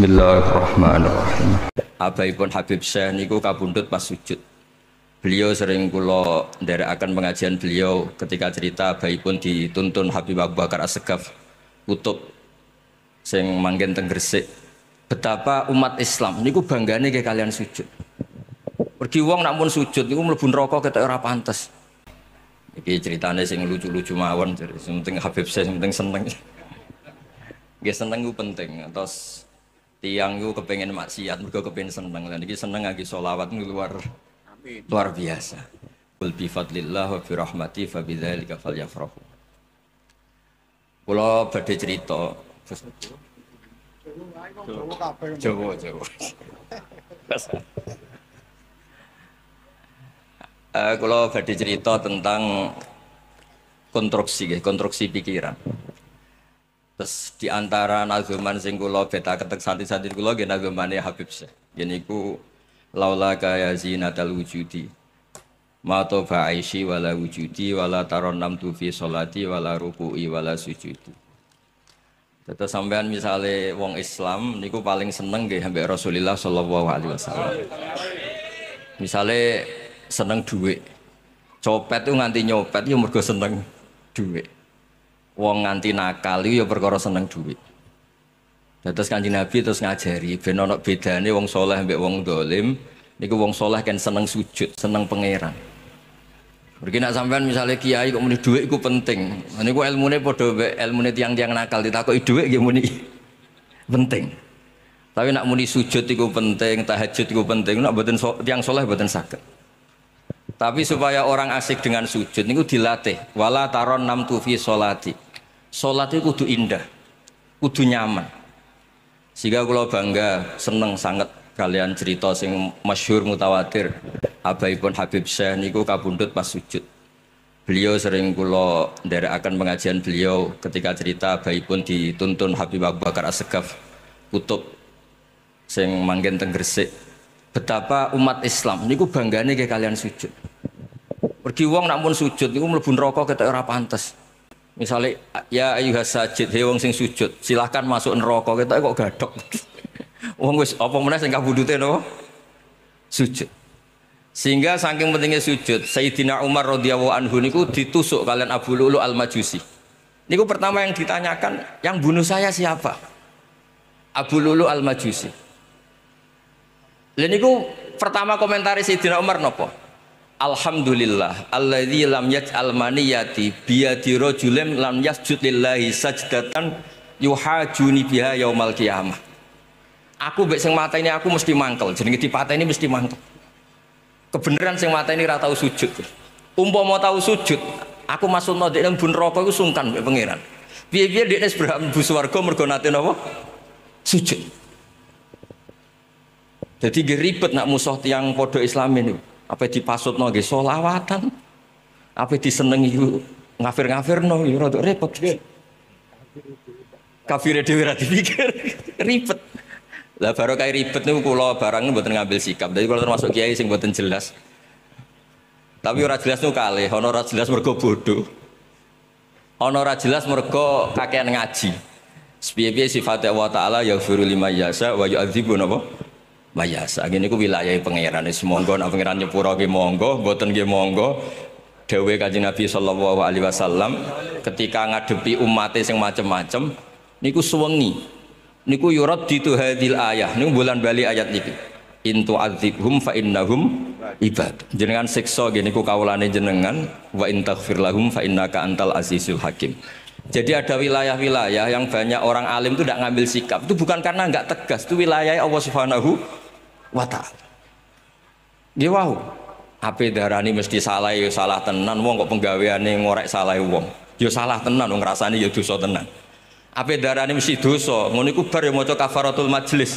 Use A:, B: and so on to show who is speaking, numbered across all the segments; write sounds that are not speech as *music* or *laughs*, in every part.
A: Bismillahirrahmanirrahim. Abaipun Habib Syekh niku kabundut pas sujud. Beliau sering kula akan pengajian beliau ketika cerita abaipun dituntun Habib Abu Bakar as kutub sing manggen teng Gresik. Betapa umat Islam niku banggane ke kalian sujud. Pergi wong nak mun sujud niku mlebu neraka ketok ora pantes. Iki ceritanya sing lucu-lucu mawon, sing penting Habib Syekh sing penting seneng. Nggih seneng ku penting. Terus tiang itu kepengen maksiat mereka kepengen seneng dan ini seneng lagi solawat luar luar biasa Kul bifadlillah wa birahmati fabidhalika fal yafrahu kalau badai cerita Jawa, Jawa. Eh, kalau badai cerita tentang konstruksi, konstruksi pikiran. Terus di antara nazuman sing kula beta ketek santi-santi kula nggih nazumane Habib Syekh. Yeniku laula kaya zinatal wujudi. Ma toba aishi wala wujudi wala solati tu fi salati wala ruku'i wala sujudi. Tetap sampean misale wong Islam niku paling seneng nggih ambek Rasulullah sallallahu alaihi wasallam. Misale seneng duit Copet tuh nganti nyopet yo mergo seneng duit wong nganti nakal iku ya perkara seneng duit. Terus kanjeng Nabi terus ngajari ben ana nih wong soleh mbak wong dolim. Niku wong soleh kan seneng sujud, seneng pangeran. Begini nak sampean misalnya kiai kok muni duit iku penting. nih ilmune padha ilmu nih tiang-tiang nakal ditakoki iduit, nggih muni *laughs* penting. Tapi nak muni sujud itu penting, tahajud itu penting. Nak boten so, tiang soleh boten sakit. Tapi supaya orang asik dengan sujud niku dilatih. Wala taron nam tufi solati. Solat itu kudu indah, kudu nyaman. Sehingga kalau bangga, seneng sangat kalian cerita sing masyhur mutawatir. Abaipun Habib Syekh niku kabundut pas sujud. Beliau sering dari akan pengajian beliau ketika cerita pun dituntun Habib Abu Bakar Asegaf kutub sing manggen teng Betapa umat Islam niku banggane ke kalian sujud. Pergi uang nak pun sujud niku mlebu rokok kita ora pantes. Misalnya ya ayuh sajid he sing sujud, silahkan masuk neraka kita kok gadok. *laughs* wong wis apa meneh sing kabudute no? Sujud. Sehingga saking pentingnya sujud, Sayyidina Umar radhiyallahu anhu niku ditusuk kalian Abu Lulu Al-Majusi. Niku pertama yang ditanyakan, yang bunuh saya siapa? Abu Lulu Al-Majusi. Lain niku pertama komentari Sayyidina Umar nopo? Alhamdulillah alladzi lam yaj'al maniyati biyadi rajulin lam yasjud lillahi sajdatan yuhajuni biha yaumal qiyamah. Aku mbek sing mata ini aku mesti mangkel, jenenge patah ini mesti mangkel. Kebenaran sing mata ini ra tau sujud. Umpama tahu sujud, aku masuk nang ndekne bun rokok iku sungkan mbek pangeran. Piye-piye ndekne sebrah bu swarga mergo nate Sujud. Jadi geribet nak musuh tiang podo Islam ini. Apa dipasut no nggih solawatan. Apa disenengi ngafir-ngafir no ya rada repot. Kafir itu ra dipikir, ribet. Lah baru kayak ribet nih pulau barang nih buatan ngambil sikap. Jadi kalau termasuk kiai sing buatan jelas. Tapi orang jelas tuh kali, honor orang jelas mereka bodoh. Honor orang jelas mereka kakean ngaji. sepiye sifatnya sifat Allah Ta'ala ya firu lima yasa wa yu'adzibu Mayasa. Ini ku wilayah pangeran. Semonggo nak pangeran nyepuro ki monggo, boten ki monggo. Dewi kaji Nabi Shallallahu Alaihi Wasallam ketika ngadepi umatnya yang macam-macam, niku suwengi, niku yurad ya di tuh hadil ayah, niku bulan bali ayat niki. Intu adzibhum fa innahum ibad. Jenengan sekso gini ku kaulane jenengan wa intaghfir lahum fa innaka antal azizul hakim. Jadi ada wilayah-wilayah yang banyak orang alim itu tidak ngambil sikap. Itu bukan karena nggak tegas, itu wilayah Allah Subhanahu wa ta'ala. Nggih wau. Ape darani mesti salah ya salah tenan wong kok penggaweane ngorek salah ya wong. Ya salah tenan wong rasane ya dosa tenan. Ape darani mesti dosa, ngono iku bar ya maca kafaratul majlis.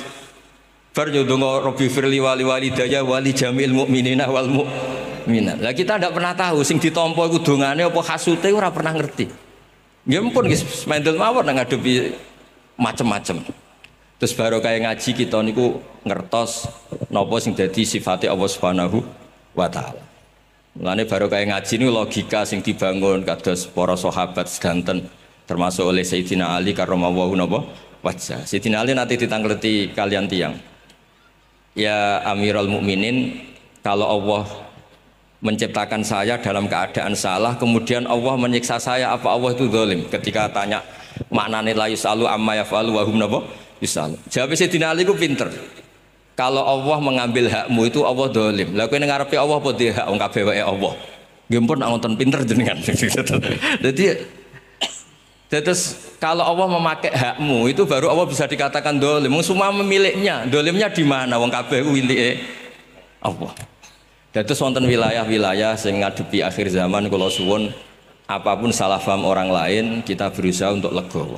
A: Bar yo ya donga Rabbi firli wali walidaya wali jamil mukminina wal mukminat. Lah kita ndak pernah tahu sing ditampa iku dongane apa hasute ora pernah ngerti. Nggih mpun guys, mendel mawon ngadepi macem-macem. Terus baru kayak ngaji kita niku ngertos nopo sing jadi sifatnya Allah Subhanahu wa taala. Mulane baru kayak ngaji niku logika sing dibangun kados para sahabat sedanten termasuk oleh Sayyidina Ali karramallahu nopo wajah. Sayyidina Ali nanti ditangkleti kalian tiang. Ya Amirul Mukminin, kalau Allah menciptakan saya dalam keadaan salah, kemudian Allah menyiksa saya, apa Allah itu zalim? Ketika tanya maknane la yusalu amma yafalu wa hum napa? Yusal. Jawab saya Ali ku pinter. Kalau Allah mengambil hakmu itu Allah dolim. Lah kowe ngarepe Allah buat dia hak ungkap kabeh Allah. Gim pun nonton pinter jenengan. Jadi *laughs* terus kalau Allah memakai hakmu itu baru Allah bisa dikatakan dolim. Semua memiliknya. Dolimnya di mana? Wong kabeh wilike Allah. Terus wonten wilayah-wilayah sing ngadepi akhir zaman kula suwun apapun salah paham orang lain kita berusaha untuk legowo.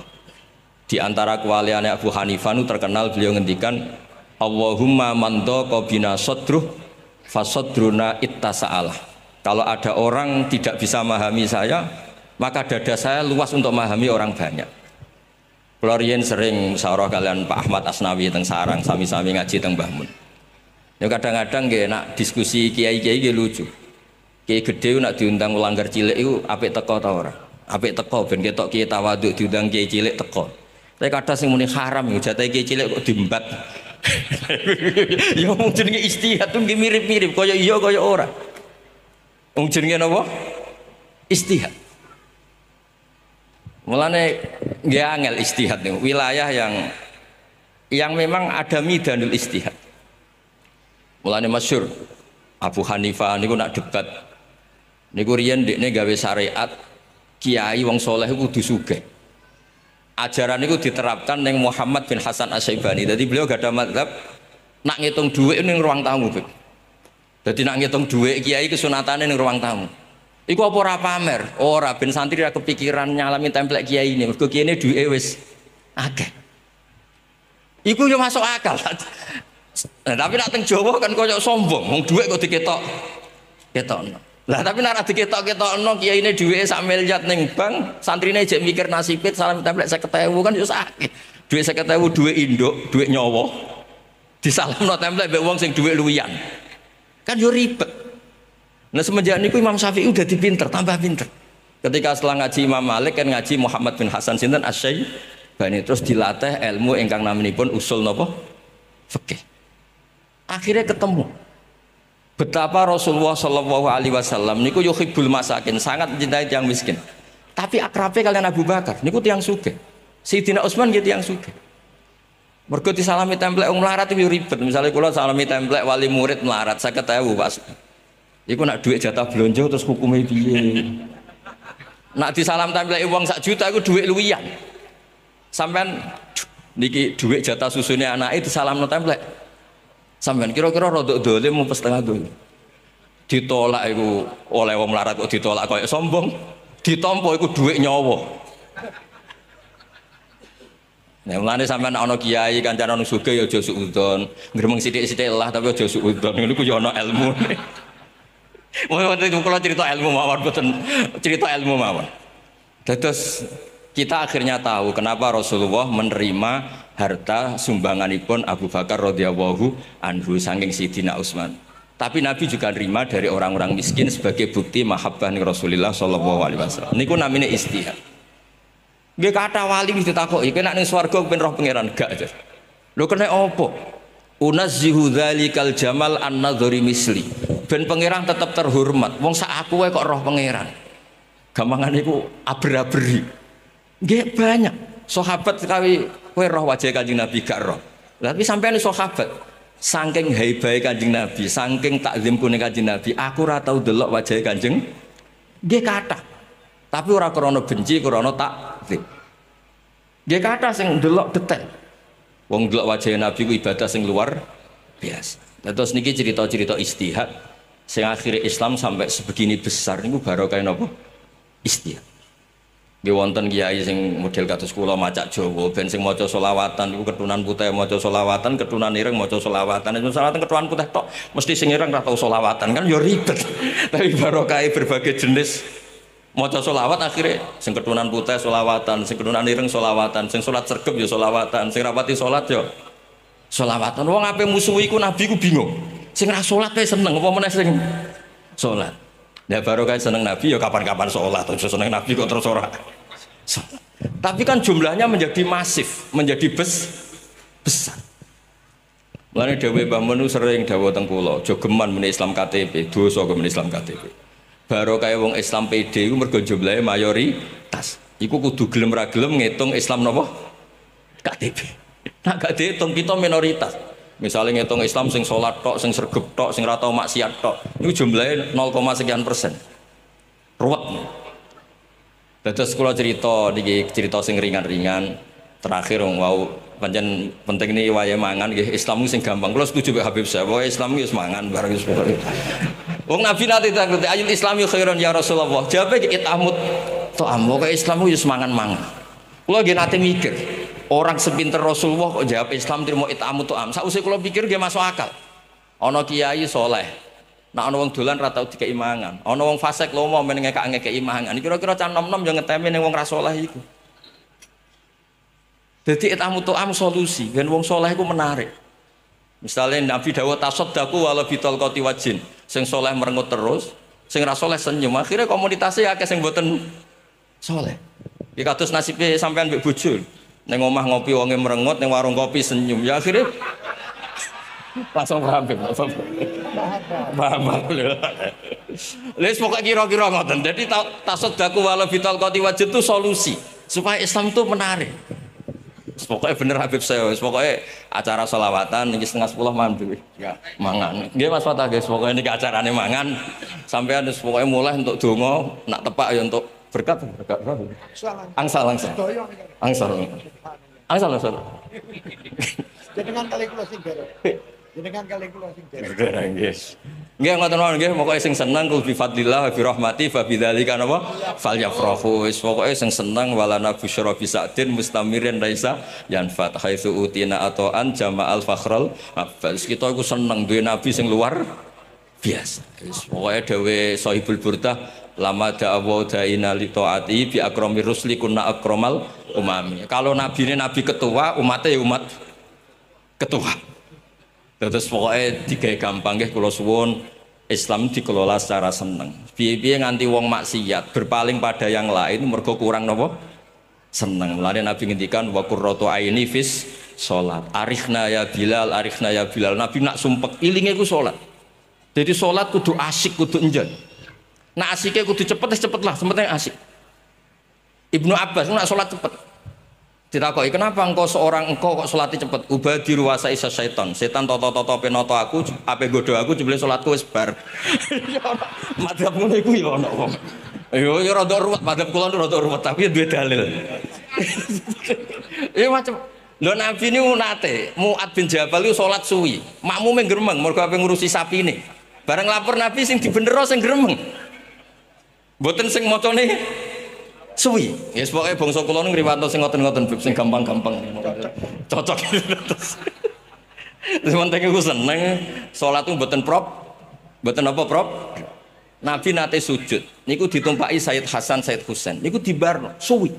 A: Di antara kewaliannya Abu Hanifah terkenal beliau ngendikan Allahumma mando kobina sodruh fasodruna sa'alah kalau ada orang tidak bisa memahami saya maka dada saya luas untuk memahami orang banyak Florian sering sarah kalian Pak Ahmad Asnawi teng sarang sami-sami ngaji teng Mbah ya kadang-kadang gak enak diskusi kiai-kiai gak lucu kiai gede nak diundang ulanggar cilik itu apik teko tau orang, apik teko ben ketok kiai tawaduk diundang kiai cilik teko tapi kata sing muni haram ya, jatah iki cilik kok diembat. ya wong jenenge istihad tuh nggih mirip-mirip kaya iya kaya ora. Wong jenenge napa? Istihad. Mulane nggih angel istihad niku, wilayah yang yang memang ada midanul istihad. Mulane masyhur Abu Hanifah niku nak debat niku riyen ndekne gawe syariat kiai wong saleh kudu sugih ajaran itu diterapkan yang Muhammad bin Hasan Asyaibani jadi beliau gak ada madhab nak ngitung duit ini ruang tamu Bik. jadi nak ngitung duit kiai kesunatannya ini ruang tamu Iku apa ora pamer? Ora bin santri ora kepikiran nyalami templek kiai ini. Mergo kiai ini duwe wis agak. Iku yo masuk akal. *laughs* Nah, tapi nak teng Jawa kan koyo sombong, mau dhuwit kok diketok. ketok. Lah tapi nek diketok-ketokno kiyaine dhuwite sak miliar ning bank, santrine jadi mikir nasibit salam templek 50.000 kan yo sakit. Dhuwit 50.000 dhuwit induk, dhuwit nyawa. Disalamno templek mbek wong sing dhuwit luwian. Kan yo ribet. Nah semenjak niku Imam Syafi'i udah dipinter, tambah pinter. Ketika setelah ngaji Imam Malik kan ngaji Muhammad bin Hasan sinten Asyai. Bani terus dilatih ilmu ingkang namanipun usul nopo Fikih. Akhirnya ketemu. Betapa Rasulullah Shallallahu Alaihi Wasallam niku yuhibul masakin sangat mencintai yang miskin. Tapi akrabnya kalian Abu Bakar niku tiang suge. Sayyidina Utsman gitu ya yang suge. Mergo disalami template wong melarat itu ya ribet. Misalnya kula salami template wali murid melarat saya ketahui Pak. Iku nak duit jatah belanja terus hukumnya piye? Nak disalam template uang sak juta iku duit luwian. Sampean niki duit jatah susunya anak itu salam no template. Sampai kira-kira rodok dolim mau setengah dolim. Ditolak itu oleh wong larat kok ditolak kayak sombong. Ditompo itu duit nyawa. Nah, mulane sampean ana kiai kancan ana sugih ya aja suudon. Gremeng sithik-sithik lah tapi aja suudon. Ngono ku ya ana ilmu. Mau kalau cerita ilmu mawon boten cerita ilmu mawon. Dados kita akhirnya tahu kenapa Rasulullah menerima harta sumbanganipun Abu Bakar radhiyallahu anhu saking Sidina Utsman. Tapi Nabi juga nerima dari orang-orang miskin sebagai bukti mahabbah ning Rasulullah sallallahu alaihi wasallam. Niku namine istihad. Nggih kata wali wis ditakoki, kena ning swarga ben roh pangeran gak aja. Lho kena opo? Unazzihu dzalikal jamal an nadzuri misli. Ben pangeran tetap terhormat. Wong sak aku kok roh pangeran. Gampangane iku abra-abri. Nggih banyak. Sahabat sekali kue roh wajah kanjeng Nabi gak roh. Tapi sampai ini sahabat, sangking hebae kanjeng Nabi, saking takzim kuning kanjeng Nabi, aku ratau delok wajah kanjeng. Dia kata, tapi ora krono benci, krono takzim. Dia kata sing delok detail. Wong delok wajah Nabi ku ibadah sing luar biasa. Terus niki cerita-cerita istihad, sing akhirnya Islam sampai sebegini besar niku barokah napa? Istihad. Nggih wonten kiai sing model kados kula macak Jawa, ben sing maca selawatan iku ketunan putih maca selawatan, ketunan ireng maca selawatan. Nek selawatan ketunan putih tok mesti sing ireng ora tau selawatan kan ya ribet. *laughs* Tapi barokahe berbagai jenis maca selawat akhirnya sing ketunan putih selawatan, sing ketunan ireng selawatan, sing salat sergep ya selawatan, sing rapati salat ya selawatan. Wong ape musuhi nabi ku bingung. Sing ra salat wae seneng apa meneh sing salat. Nah baru kan seneng Nabi ya kapan-kapan sholat. Terus seneng Nabi kok terus So, Tapi kan jumlahnya menjadi masif, menjadi bes besar. dari Dewi menu sering dawa Tengkulo, jogeman meni Islam KTP, dosa ke meni Islam KTP. Baru kayak wong Islam PD itu mergo jumlahnya mayoritas. Iku kudu gelem ragelem ngitung Islam nopo? KTP. Nah gak dihitung kita minoritas. Misalnya ngitung Islam sing sholat tok, sing sergup tok, sing ratau maksiat tok. itu jumlahnya 0, sekian persen. Ruwet. Terus kalau cerita, di cerita sing ringan-ringan, terakhir orang wow, panjen penting ini waya mangan gih Islam sing gampang. Kalau setuju be Habib saya, wah Islam gih mangan barang gih Wong Nabi nanti tak ngerti ayat Islam yuk khairan ya Rasulullah. Jawabnya kita amut, toh ambo kayak Islam gih semangan mangan. Kalau gini nanti mikir, Orang sepinter Rasulullah kok jawab Islam terima itamu Saya usai kalau pikir dia masuk akal. Ono kiai soleh. Nah ono wong dolan ratau tiga imangan. Ono wong fasek lomo meneng ngekak ngekei mangan. Kira-kira can nom-nom yo ngetemi yang wong rasulah itu. Jadi itamu tuh am solusi ben wong soleh itu menarik. Misalnya Nabi Dawud daku walau bital kau tiwajin. Seng soleh merengut terus, Seng rasoleh senyum. Akhirnya komunitasnya akeh sing buatan soleh. Ikatus ya nasibnya sampean mbek Neng omah ngopi wonge merengut, neng warung kopi senyum. Ya akhirnya langsung paham paham paham Lihat pokoknya kira-kira ngoten. Jadi tasod daku walau vital koti wajib itu solusi supaya Islam itu menarik. Pokoknya bener Habib saya, pokoknya acara solawatan nih setengah sepuluh mandu, ya. mangan. Dia mas Fatah guys, pokoknya ini acaranya mangan. Sampai ada pokoknya mulai untuk dungo, nak tepak ya untuk berkat berkat angsal angsal angsal angsal angsal
B: jenengan kali kula sing derek jenengan kali kula sing
A: derek yes nggih ngoten mawon nggih pokoke sing seneng kul bi fadlillah bi rahmati fa bidzalika napa fal yafrahu wis pokoke sing seneng wala nabi syara bi sa'din mustamirin raisa Fat haitsu utina atoan jama'al fakhrul abbas kita iku seneng duwe nabi sing luar biasa wis pokoke dhewe sahibul burdah lama da'awa da'ina li ta'ati bi akromi rusli kunna akromal umami kalau nabi ini nabi ketua umatnya ya umat ketua terus pokoknya tiga gampang ya kalau suwon Islam dikelola secara seneng biaya nganti wong maksiat berpaling pada yang lain mergo kurang nopo seneng lalu nabi ngendikan wa qurratu aini fis sholat arikhna ya bilal arikhna ya bilal nabi nak sumpek ilingnya ku sholat jadi sholat kudu asik kudu enjen Nah asiknya kudu cepet, ya cepet lah, sempetnya asik. Ibnu Abbas nak sholat cepet. tidak kok, kenapa engkau seorang engkau kok sholat cepet? Ubah di diruasa isa setan. Setan toto toto penoto aku, ape godo aku jebule sholatku gue bar. *laughs* Ya madhab ngono iku ya ono Yo yo rada ruwet, madhab kula rada ruwet tapi ya dua dalil. Iya *laughs* macam Lo Nabi ini nate, muat bin Jabal itu sholat suwi. Makmu menggeremeng, mau ape ngurusi sapi ini? Bareng lapor Nabi sing dibenero sing geremeng. Boten sing ne suwi. Ya yes, pokoke bangsa kula ngriwanto sing ngoten-ngoten sing gampang-gampang. Cocok. Terus penting iku seneng salat mboten prop. Mboten apa prop? Nabi nate sujud. Niku ditumpaki Sayyid Hasan, Sayyid Husain. Niku dibarno suwi.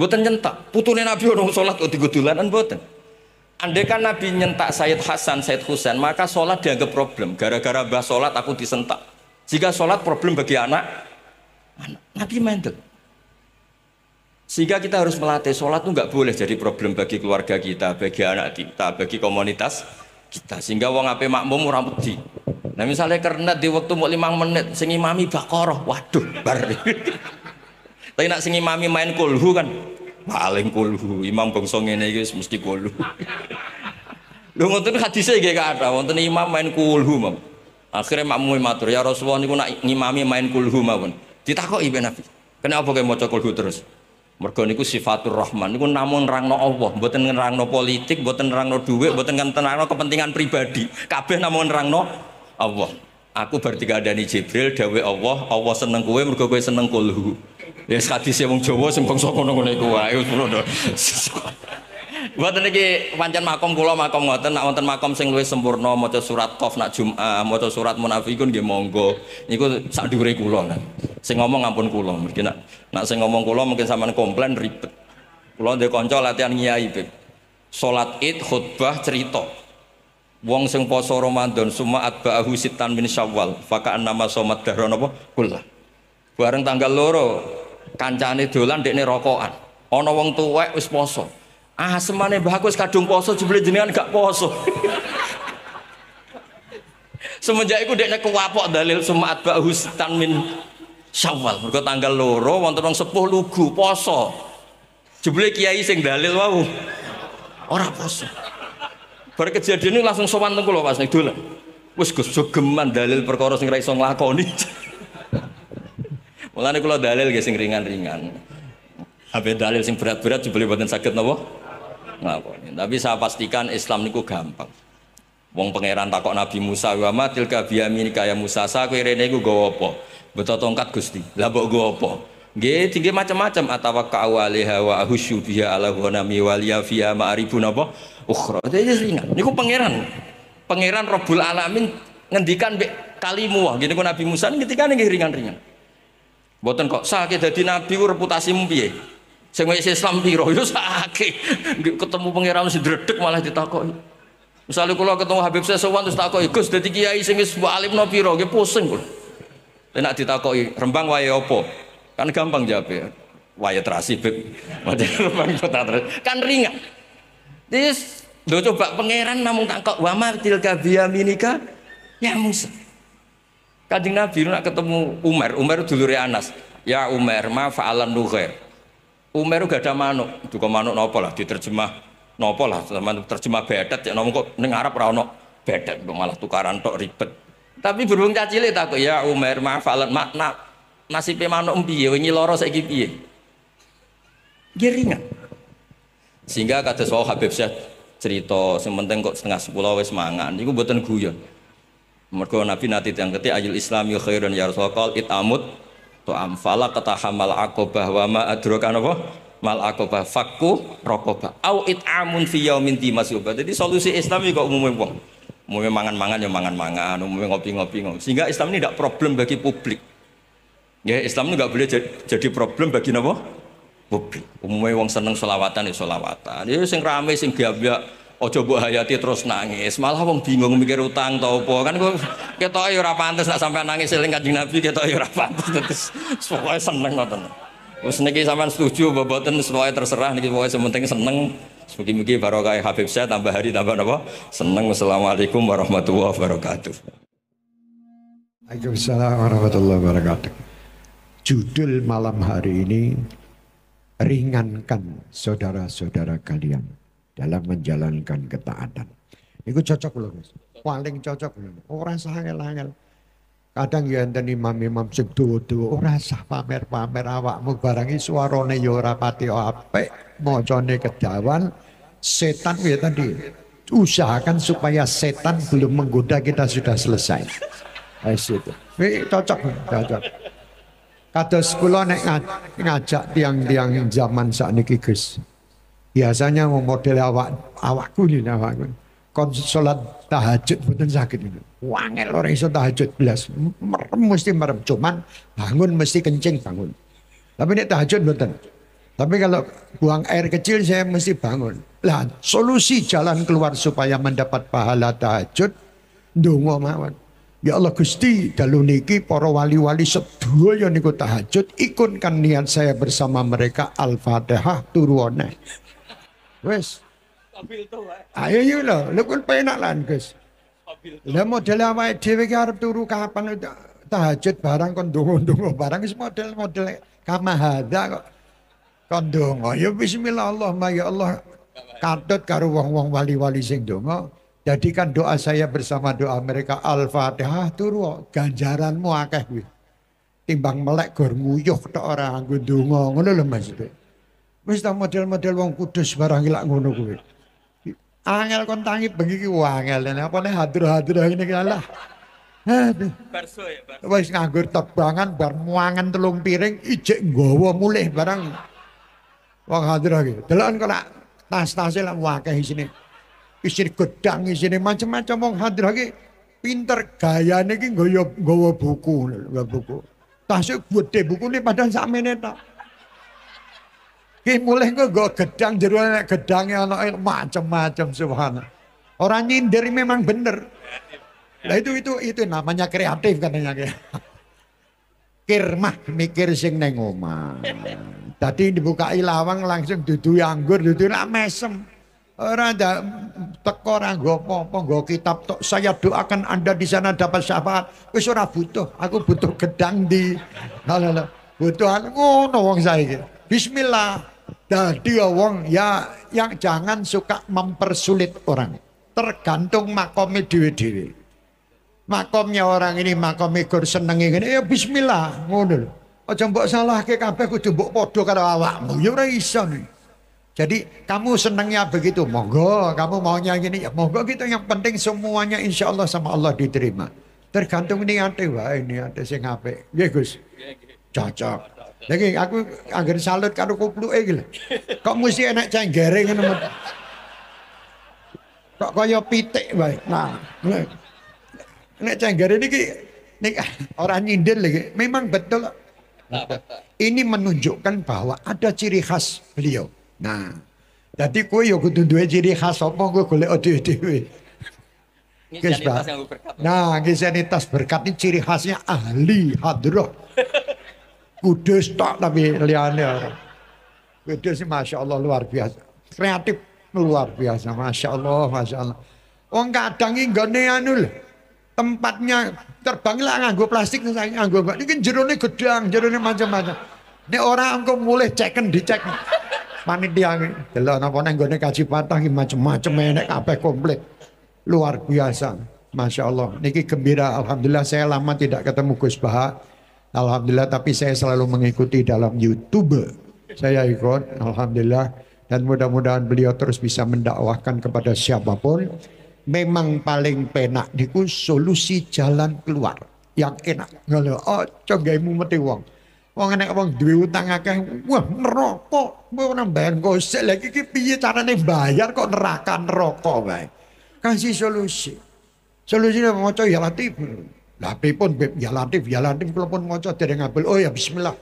A: Mboten nyentak. Putune Nabi orang salat kok digodolanan mboten. Andai kan Nabi nyentak Sayyid Hasan, Sayyid Husain, maka sholat dianggap problem. Gara-gara bah sholat aku disentak. Jika sholat problem bagi anak, Nabi mandek. Sehingga kita harus melatih sholat itu nggak boleh jadi problem bagi keluarga kita, bagi anak kita, bagi komunitas kita. Sehingga wong ape makmum ora putih. Nah misalnya karena di waktu mau lima menit sing imami bakoroh, waduh baru. *laughs* Tapi nak sing imami main kulhu kan paling kulhu. Imam bongsong ini guys mesti kulhu. hati *laughs* saya hadisnya gak ada ngonten imam main kulhu, Mam. Akhirnya makmum matur, ya Rasulullah niku nak ngimami main kulhu mawon. Ditakoki ben Nabi. Kenapa kowe maca kulhu terus? Mergo niku sifatur rahman niku namun nerangno Allah, mboten nerangno politik, mboten nerangno dhuwit, mboten nerangno kepentingan pribadi. Kabeh namun nerangno Allah. Aku bar dikandani Jibril dawe Allah, Allah seneng kowe mergo kowe seneng kulhu. Ya hadise wong Jawa sing bangsa kono-kono iku wae wis ngono. *laughs* Mboten iki pancen makom kula makom ngoten nak wonten makom sing luwih sempurna maca surat Qaf nak Jumat, eh, maca surat munafikun nggih monggo. Niku sak dhuwure kula. Nah. Sing ngomong ampun kula, mungkin nak nak sing ngomong kula mungkin sampean komplain ribet. Kula ndek kanca latihan ngiayi Bib. Salat Id khutbah cerita. Wong sing poso Ramadan summa atba'ahu sitan min Syawal, faka annama somat dahron apa kula. Bareng tanggal loro kancane dolan ndekne rokokan. Ana wong tuwek wis poso. Ah, ah, Mbah aku wis kadung poso jebule jenengan gak poso. *laughs* Semenjak iku dekne kewapok dalil sumat ba'ahu sitan min Syawal. Mergo tanggal loro wonten wong sepuh lugu poso. Jebule kiai sing dalil wau. Ora poso. Bar kejadian ini langsung sowan teng kula Pas ning dolan. Wis Gus jogeman dalil perkara sing ra iso nglakoni. *laughs* Mulane kula dalil nggih sing ringan-ringan. Ape dalil sing berat-berat jebule boten sakit napa? Nglakoni. Tapi saya pastikan Islam niku gampang. Wong pangeran takok Nabi Musa wa matil ka biami ya Musa sa kowe rene iku gowo apa? Betul tongkat Gusti. Lah gua apa? Nggih, tinggi macam-macam atawa ka'waliha wa husyu biha ala ghanami walia fiha ma'rifun apa? Ukhra. Jadi ringan. ku pangeran. Pangeran robul Alamin ngendikan be kalimu wah gini ku Nabi Musa ketika nggih ringan-ringan. Boten kok sakit Jadi nabi ku reputasi piye? Sing wis Islam piro yo sakit. Ketemu pangeran si dredek malah ditakoi. Misalnya kalau ketemu Habib Sesuwan terus takoi, Gus dadi kiai sengis bu alim no piro, gue pusing gue. Enak ditakoi Rembang waya opo? Kan gampang jawab ya. Waya terasi beb. *laughs* Rembang kota terasi. Kan ringan. Dis lo coba pangeran namung takok kok wama tilka minika ya Musa. Kadang Nabi nak ketemu Umar, Umar ya Anas. Ya Umar, maaf alam nughair. Umar gak ada manuk, juga manuk nopo lah diterjemah nopo lah, terjemah bedet ya ngomong kok rano Arab ra malah tukaran tok ribet. Tapi burung cacile tak ya Umar alat makna nasib manuk piye loro lara saiki piye? Giringan. Sehingga kata soal Habib Syekh cerita sementeng kok setengah sepuluh wes mangan niku mboten guyon. Mereka Nabi nanti yang keti yang kiri dan yang sokol it amut to amfala kata hamal aku bahwa ma adrokan apa mal akobah fakku rokoba au it amun fiyau minti masih Jadi solusi Islam kok umum empong Mau mangan-mangan ya mangan-mangan, umumnya ngopi-ngopi ngopi. Sehingga Islam ini tidak problem bagi publik. Ya Islam ini nggak boleh jadi problem bagi nopo publik. Umumnya wong seneng solawatan ya solawatan. Ya sing rame sing gabyak ojo buah hayati terus nangis. Malah wong bingung mikir utang tau apa. Kan kok ketok ya ora nak sampai nangis eling Kanjeng Nabi kita ya ora pantes. Terus seneng ngoten. Wis niki sampean setuju apa mboten semuanya terserah niki pokoke sementing seneng. Mungkin-mungkin barokah Habib saya tambah hari tambah apa? Seneng. Assalamualaikum warahmatullahi wabarakatuh.
B: Assalamualaikum warahmatullahi wabarakatuh. Judul malam hari ini ringankan saudara-saudara kalian dalam menjalankan ketaatan. Ini cocok belum? Paling cocok belum? Orang sangat-sangat. Kadang ya enten imam-imam sing duwa-duwa ora sah pamer-pamer awakmu barangis swarane ya ora pati apik, macane kedawan, setan ya tadi usahakan supaya setan belum menggoda kita sudah selesai. Wis itu. cocok, cocok. Kados kula nek ngajak tiang-tiang zaman sakniki guys Biasanya model awak awakku nih awakku kon salat tahajud mboten sakit ini. Wangel ora iso tahajud blas. Merem mesti merem cuman bangun mesti kencing bangun. Tapi ini tahajud mboten. Tapi kalau buang air kecil saya mesti bangun. Lah solusi jalan keluar supaya mendapat pahala tahajud ndonga mawon. Ya Allah Gusti dalu niki para wali-wali yang ikut tahajud ikunkan niat saya bersama mereka Al-Fatihah turuone. Wes. Kabildo wae. Eh. Ayo yuk lho, lho kun penak lan Gus. Lah model awake dhewe ki arep turu kapan tahajud barang kon ndonga-ndonga barang wis model-model kama hadza kok. Kon ndonga ya bismillah Allah ya Allah katut karo wong-wong wali-wali sing ndonga. Jadikan doa saya bersama doa mereka Al-Fatihah turu ganjaranmu akeh kuwi. Timbang melek gor nguyuh tok ora ngono lho Mas. Wis model-model wong kudus barang ilak ngono kuwi. Angel kon tangi bengi ki angel nek apa nek hadir-hadir ngene kalah. Aduh. Barso ya, barso. Wis nganggur tebangan bar muangan telung piring ijek nggawa mulih barang. Wong hadir lagi. Deloken kok nak tas-tase lak akeh isine. sini gedang isine macam-macam wong hadir lagi pinter gayane ki nggawa buku, nggawa buku. Tasik e gede bukune padahal sakmene tok. Ki mulih kok go gedang jero enek gedange ana macam-macam subhanallah. Orang nyindir memang bener. Nah itu itu itu namanya kreatif katanya ya. Kirmah mikir sing neng omah. Tadi dibukai lawang langsung dudu anggur, dudu nak mesem. Orang ada teko orang gue popo gue kitab tok. Saya doakan anda di sana dapat syafaat. Wis ora butuh, aku butuh gedang di. Halo, butuh ngono wong saya. Bismillah, dia wong ya yang jangan suka mempersulit orang. Tergantung makomnya dewi-dewi. Makomnya orang ini makomnya kur seneng ini. ya bismillah ngono Aja salah ke kabeh kudu mbok padha karo awakmu ya ora iso. Jadi kamu senangnya begitu, monggo. Kamu maunya gini, ya monggo gitu. yang penting semuanya insya Allah sama Allah diterima. Tergantung ini niate ini ada sing apik. Ya Gus. Cocok. Lagi aku agar salut karo kau perlu e lah. Kok mesti enak cenggere ngono. Kok kaya pitik baik. Nah, enak cenggere ini, nek *laughs* orang nyindir lagi. Memang betul. Ini menunjukkan bahwa ada ciri khas beliau. Nah, jadi kau yo ya kudu ciri khas apa kowe golek dhewe-dhewe. Nah, gesenitas berkat ini ciri khasnya ahli hadroh. Kudus tok tapi liane kudus Kudus masya Allah luar biasa. Kreatif luar biasa. Masya Allah, masya Allah. Wong kadang ini gane anu tempatnya terbang lah nganggo plastik saya nganggo nggak ini jerone gedang jerone macam-macam ini orang engkau mulai ceken dicek panitia jelas napa neng gane kasih patah macam-macam enek apa komplit luar biasa Masya Allah niki gembira Alhamdulillah saya lama tidak ketemu Gus Bahak Alhamdulillah tapi saya selalu mengikuti dalam YouTube. Saya ikut alhamdulillah dan mudah-mudahan beliau terus bisa mendakwahkan kepada siapapun. Memang paling penak niku solusi jalan keluar yang enak. Kalau oh cogaimu mati wong. Wong enak wong duwe utang akeh, wah merokok, Kowe ora bayar gosek lagi iki piye carane bayar kok neraka neraka Kasih solusi. Solusinya mau coba ya lah pun beb ya latif ya latif, kula pun maca dereng ngabel. Oh ya bismillah.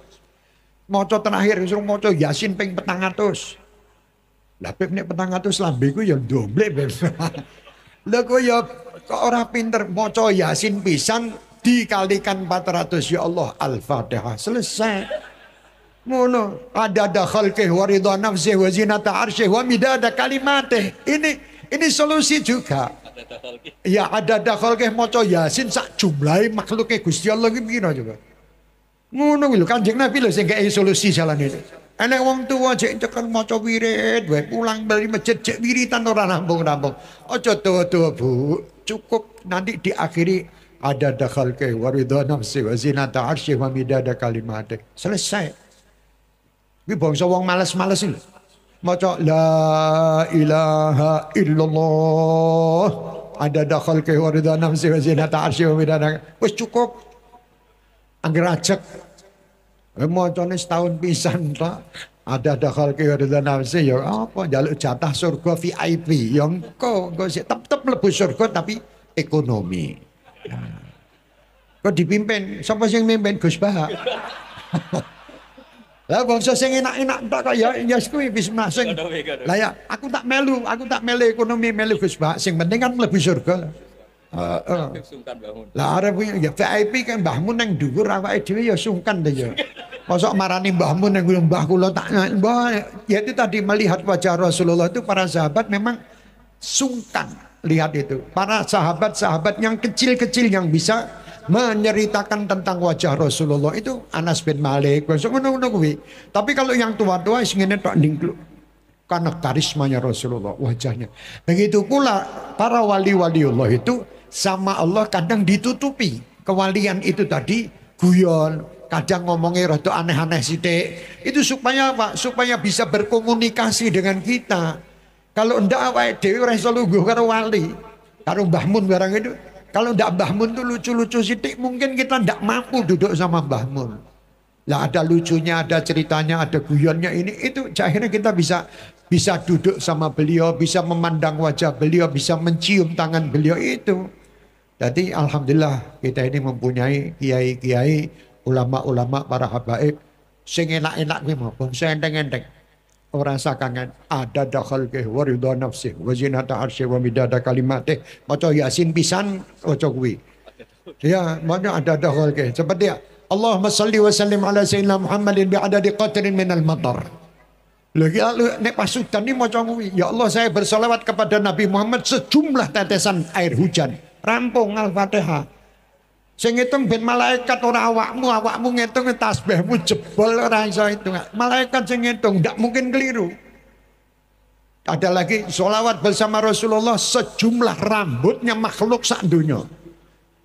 B: Maca terakhir suruh maca Yasin ping 400. Lah beb nek 400 lambe ku ya ndomblek beb. Lha *laughs* kok ya kok ora pinter maca Yasin pisan dikalikan 400 ya Allah Al-Fatihah selesai. Mono ada dahal ke waridha nafsi wa zinata arsy wa midada kalimatih. Ini ini solusi juga. Ya ada dakhol keh moco Yasin sak jumlahe makhluke Gusti Allah iki pira coba. Ngono kuwi lho Kanjeng Nabi lho sing solusi jalan itu. Enek wong tuwa jeng tekan moco wirid, wae pulang bali masjid jek wiritan ora nambung-nambung. Aja tua Bu, cukup nanti diakhiri ada dakhal ke waridha nafsi wa zinata arsy wa midada kalimatik. Selesai. Kuwi bangsa wong males-males lho. Maca la ilaha illallah. Ada dakhal ke waridha nafsi wa zinata arsy wa bidana. Wis cukup. Angger ajek. Eh, Macane setahun pisan ta Ada dakhal ke waridha nafsi ya apa njaluk jatah surga VIP ya engko engko sik tetep mlebu surga tapi ekonomi. Nah. Kok dipimpin, siapa sing mimpin Gus Bahak? *laughs* Lah bangsa sing enak-enak tak kok ya ya kuwi bismillah sing. Lah ya aku tak melu, aku tak melu ekonomi melu Gus Pak. Sing penting kan mlebu surga. Heeh. Lah arep ya VIP kan mbahmu nang dhuwur awake dhewe ya sungkan ta ya. Mosok marani mbahmu nang mbah kula tak mbah. Ya, itu tadi melihat wajah Rasulullah itu para sahabat memang sungkan lihat itu. Para sahabat-sahabat yang kecil-kecil yang bisa menceritakan tentang wajah Rasulullah itu Anas bin Malik besok menunggu kuwi. Tapi kalau yang tua-tua sing ngene tok ndingkluk karena karismanya Rasulullah wajahnya. Begitu pula para wali wali Allah itu sama Allah kadang ditutupi kewalian itu tadi guyon, kadang ngomongnya rada aneh-aneh sithik Itu supaya apa? Supaya bisa berkomunikasi dengan kita. Kalau ndak awake dhewe ora iso lungguh karo wali, karo Mbah barang itu kalau ndak Mbah Mun tuh lucu-lucu sidik mungkin kita ndak mampu duduk sama Mbah Mun. Lah ada lucunya, ada ceritanya, ada guyonnya ini itu akhirnya kita bisa bisa duduk sama beliau, bisa memandang wajah beliau, bisa mencium tangan beliau itu. Jadi alhamdulillah kita ini mempunyai kiai-kiai, ulama-ulama para habaib sing enak-enak kuwi maupun sing enteng-enteng. Orang sakangan ada dakhal ke waridha nafsi zinata arsy wa midada kalimate maca yasin pisan maca kuwi ya mana ada dakhal ke seperti ya, Allahumma salli wa sallim ala sayyidina Muhammadin bi adadi qatrin minal matar lagi ya, lalu nek pasukan ini maca kuwi ya Allah saya bersolawat kepada Nabi Muhammad sejumlah tetesan air hujan rampung al-Fatihah Sing ngitung ben malaikat ora awakmu, awakmu ngitung tasbihmu jebol ora iso hitung. Malaikat sing ngitung ndak mungkin keliru. Ada lagi sholawat bersama Rasulullah sejumlah rambutnya makhluk sak dunia.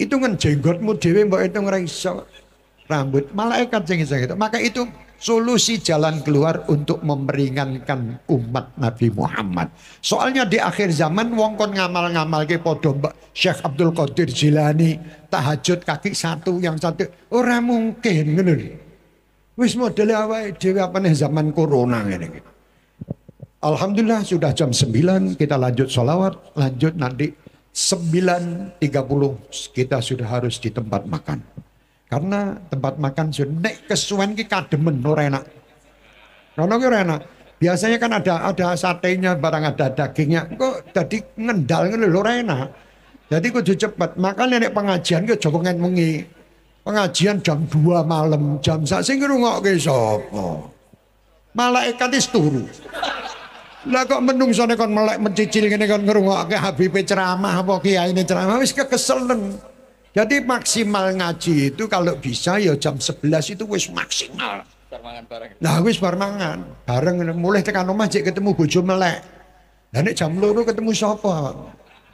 B: Itu kan jenggotmu dewi mbak itu Rambut malaikat sing ngitung Maka itu solusi jalan keluar untuk memeringankan umat Nabi Muhammad. Soalnya di akhir zaman wong kon ngamal-ngamal ke podo Syekh Abdul Qadir Jilani tahajud kaki satu yang satu orang mungkin ngene. Wis model awake dhewe apane zaman corona ngene iki. Alhamdulillah sudah jam 9 kita lanjut sholawat, lanjut nanti 9.30 kita sudah harus di tempat makan. Karena tempat makan Jun, nek kesuwen ki kademen ora enak. ngono ki ora enak. Biasanya kan ada ada satenya, barang ada dagingnya. Kok jadi ngendal ngono lho ora enak. Jadi kudu cepet. makan nek pengajian ki aja ngen wengi. Pengajian jam 2 malam, jam sak sing ngrungokke sapa? Malaikat wis turu. Lah kok menungsone kon melek mencicil ngene kon ngrungokke habibe ceramah apa kiai ini ceramah wis kekeselen. Jadi maksimal ngaji itu kalau bisa ya jam 11 itu wis maksimal. bareng. Nah wis barmangan bareng mulai tekan omah cek ketemu bojo melek. Lah nek jam loro ketemu siapa.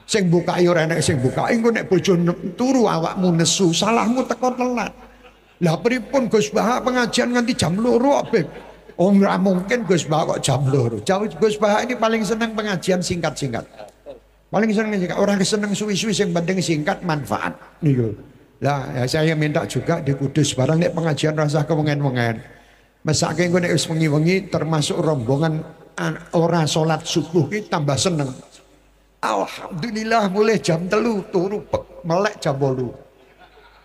B: Sing buka ya ora sing buka. Engko nek bojo turu awakmu nesu, salahmu teko telat. Lah pripun Gus Bahak pengajian nganti jam loro kok, Beb? Oh, mungkin Gus Bahak kok jam loro. Gus Bahak ini paling seneng pengajian singkat-singkat. Paling seneng juga orang seneng suwi-suwi sing penting singkat manfaat niku. Iya. Lah ya saya minta juga di Kudus barang nek pengajian rasa kewengen-wengen. Mesake engko nek wis wengi-wengi termasuk rombongan orang salat subuh ki tambah seneng. Alhamdulillah mulai jam telu turu melek jam bolu.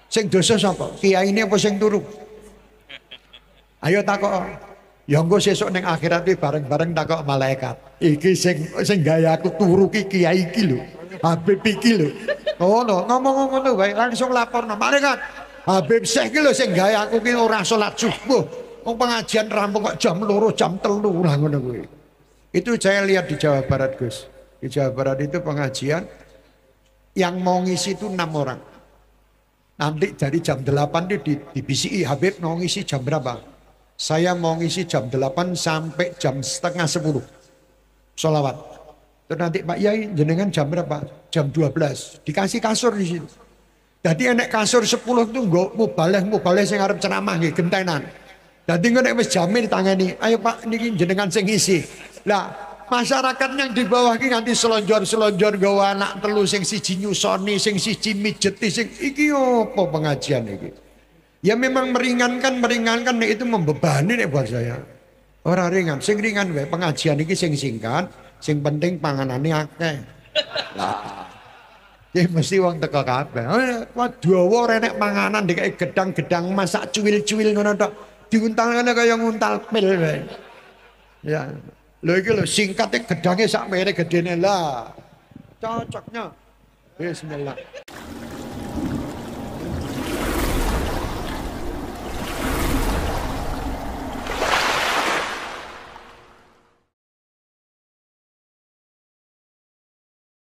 B: Sing dosa sapa? Kiai ini apa sing turu? Ayo takok. Ya engko sesuk ning akhirat bareng-bareng takok malaikat iki sing sing gaya aku turu ki kiai iki lho Habib iki lho oh, no ngomong ngono wae langsung laporno mari kan Habib Syekh ki lho sing gaya aku ki ora salat subuh wong pengajian rampung kok jam loro jam telu lah ngono kuwi itu saya lihat di Jawa Barat Gus di Jawa Barat itu pengajian yang mau ngisi itu enam orang nanti dari jam delapan itu di, di BCI Habib mau ngisi jam berapa saya mau ngisi jam delapan sampai jam setengah sepuluh sholawat. Terus nanti Pak Yai jenengan jam berapa? Jam 12. Dikasih kasur di situ. Jadi enek kasur 10 itu enggak mau balik mau balik saya ngarep ceramah nggih gentenan. Jadi enggak mau jamin ini. Ayo Pak ini jenengan saya ngisi. Lah masyarakat yang di bawah ini nanti selonjor-selonjor gawa anak telu sing siji nyusoni sing siji mijeti sing iki apa pengajian iki ya memang meringankan meringankan itu membebani nih buat saya Orang ringan, sing ringan wae pengajian ini sing singkat, sing penting panganane akeh. Lah. Ya mesti wong teko kabeh. Eh, Waduh, wong enek panganan dikek gedang-gedang masak cuil-cuil ngono tok. Diuntal ngene kaya nguntal pil wae. Ya. Lho iki lho singkate gedange sak mere gedene lah. Cocoknya. Bismillah.